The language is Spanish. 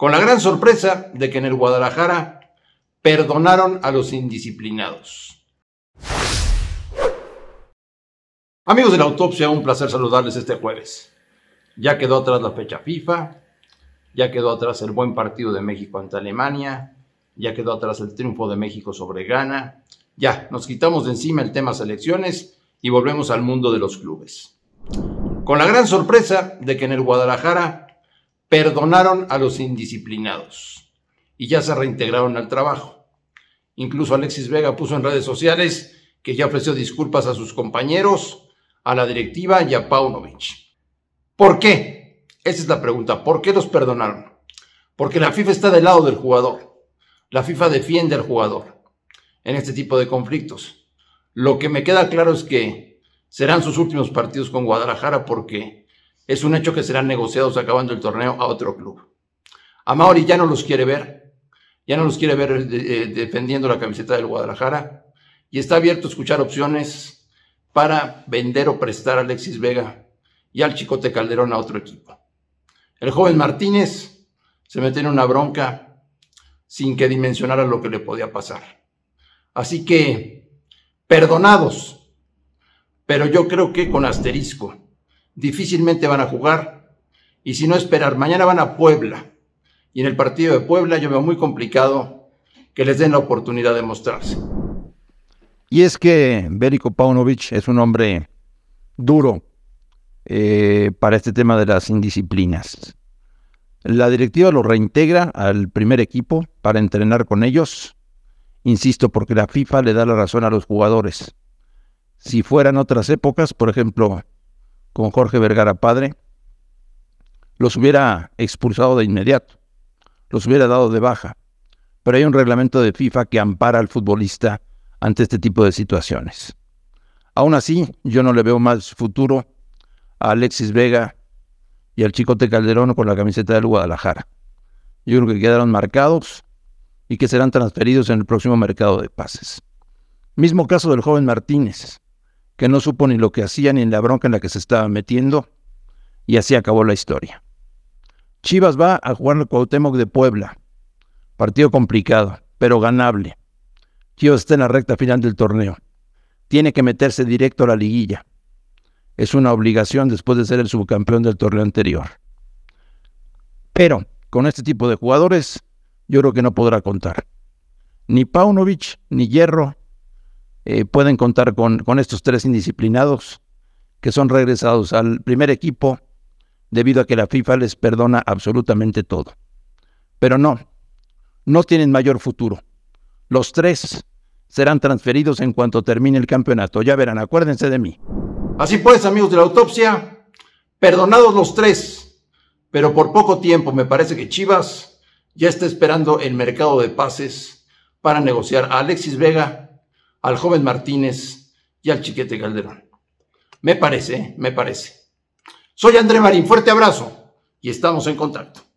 con la gran sorpresa de que en el Guadalajara perdonaron a los indisciplinados. Amigos de la autopsia, un placer saludarles este jueves. Ya quedó atrás la fecha FIFA, ya quedó atrás el buen partido de México ante Alemania, ya quedó atrás el triunfo de México sobre Ghana, ya nos quitamos de encima el tema selecciones y volvemos al mundo de los clubes. Con la gran sorpresa de que en el Guadalajara perdonaron a los indisciplinados y ya se reintegraron al trabajo. Incluso Alexis Vega puso en redes sociales que ya ofreció disculpas a sus compañeros, a la directiva y a Paunovic. ¿Por qué? Esa es la pregunta. ¿Por qué los perdonaron? Porque la FIFA está del lado del jugador. La FIFA defiende al jugador en este tipo de conflictos. Lo que me queda claro es que serán sus últimos partidos con Guadalajara porque es un hecho que serán negociados acabando el torneo a otro club. A Mauri ya no los quiere ver, ya no los quiere ver eh, defendiendo la camiseta del Guadalajara y está abierto a escuchar opciones para vender o prestar a Alexis Vega y al Chicote Calderón a otro equipo. El joven Martínez se mete en una bronca sin que dimensionara lo que le podía pasar. Así que, perdonados, pero yo creo que con asterisco difícilmente van a jugar. Y si no esperar, mañana van a Puebla. Y en el partido de Puebla yo veo muy complicado que les den la oportunidad de mostrarse. Y es que Berico Paunovic es un hombre duro eh, para este tema de las indisciplinas. La directiva lo reintegra al primer equipo para entrenar con ellos. Insisto, porque la FIFA le da la razón a los jugadores. Si fueran otras épocas, por ejemplo, con Jorge Vergara padre, los hubiera expulsado de inmediato, los hubiera dado de baja. Pero hay un reglamento de FIFA que ampara al futbolista ante este tipo de situaciones. Aún así, yo no le veo más futuro a Alexis Vega y al Chicote Calderón con la camiseta del Guadalajara. Yo creo que quedaron marcados y que serán transferidos en el próximo mercado de pases. Mismo caso del joven Martínez que no supo ni lo que hacía ni en la bronca en la que se estaba metiendo, y así acabó la historia. Chivas va a jugar al Cuauhtémoc de Puebla. Partido complicado, pero ganable. Chivas está en la recta final del torneo. Tiene que meterse directo a la liguilla. Es una obligación después de ser el subcampeón del torneo anterior. Pero con este tipo de jugadores, yo creo que no podrá contar. Ni Paunovic, ni Hierro, eh, pueden contar con, con estos tres indisciplinados que son regresados al primer equipo debido a que la FIFA les perdona absolutamente todo. Pero no, no tienen mayor futuro. Los tres serán transferidos en cuanto termine el campeonato. Ya verán, acuérdense de mí. Así pues, amigos de la autopsia, perdonados los tres, pero por poco tiempo me parece que Chivas ya está esperando el mercado de pases para negociar a Alexis Vega al joven Martínez y al chiquete Calderón. Me parece, me parece. Soy André Marín, fuerte abrazo y estamos en contacto.